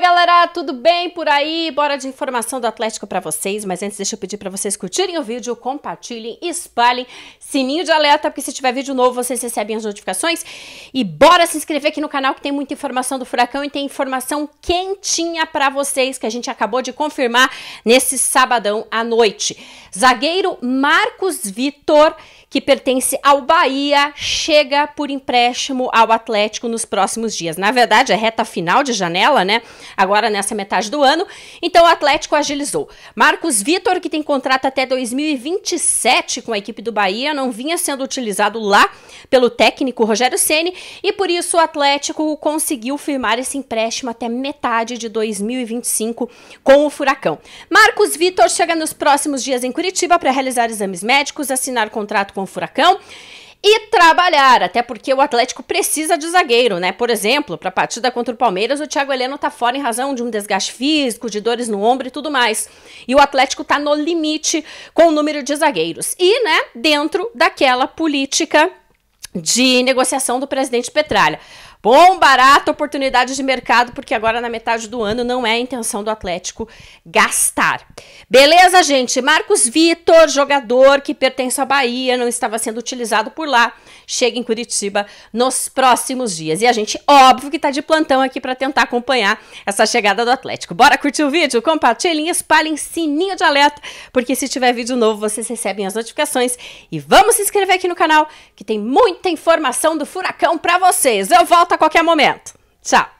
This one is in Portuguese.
galera, tudo bem por aí? Bora de informação do Atlético para vocês, mas antes deixa eu pedir para vocês curtirem o vídeo, compartilhem, espalhem, sininho de alerta, porque se tiver vídeo novo vocês recebem as notificações. E bora se inscrever aqui no canal que tem muita informação do furacão e tem informação quentinha para vocês que a gente acabou de confirmar nesse sabadão à noite. Zagueiro Marcos Vitor, que pertence ao Bahia, chega por empréstimo ao Atlético nos próximos dias. Na verdade, é reta final de janela, né? agora nessa metade do ano. Então o Atlético agilizou. Marcos Vitor, que tem contrato até 2027 com a equipe do Bahia, não vinha sendo utilizado lá pelo técnico Rogério Ceni e por isso o Atlético conseguiu firmar esse empréstimo até metade de 2025 com o Furacão. Marcos Vitor chega nos próximos dias em Curitiba para realizar exames médicos, assinar contrato com o Furacão e trabalhar, até porque o Atlético precisa de zagueiro, né? Por exemplo, para a partida contra o Palmeiras, o Thiago Heleno tá fora em razão de um desgaste físico, de dores no ombro e tudo mais. E o Atlético tá no limite com o número de zagueiros. E, né, dentro daquela política de negociação do presidente Petralha. Bom, barato, oportunidade de mercado, porque agora na metade do ano não é a intenção do Atlético gastar. Beleza, gente? Marcos Vitor, jogador que pertence à Bahia, não estava sendo utilizado por lá, chega em Curitiba nos próximos dias. E a gente, óbvio, que está de plantão aqui para tentar acompanhar essa chegada do Atlético. Bora curtir o vídeo? Compartilhem, espalhem sininho de alerta, porque se tiver vídeo novo vocês recebem as notificações. E vamos se inscrever aqui no canal, que tem muita informação do Furacão para vocês. Eu volto volta a qualquer momento. Tchau!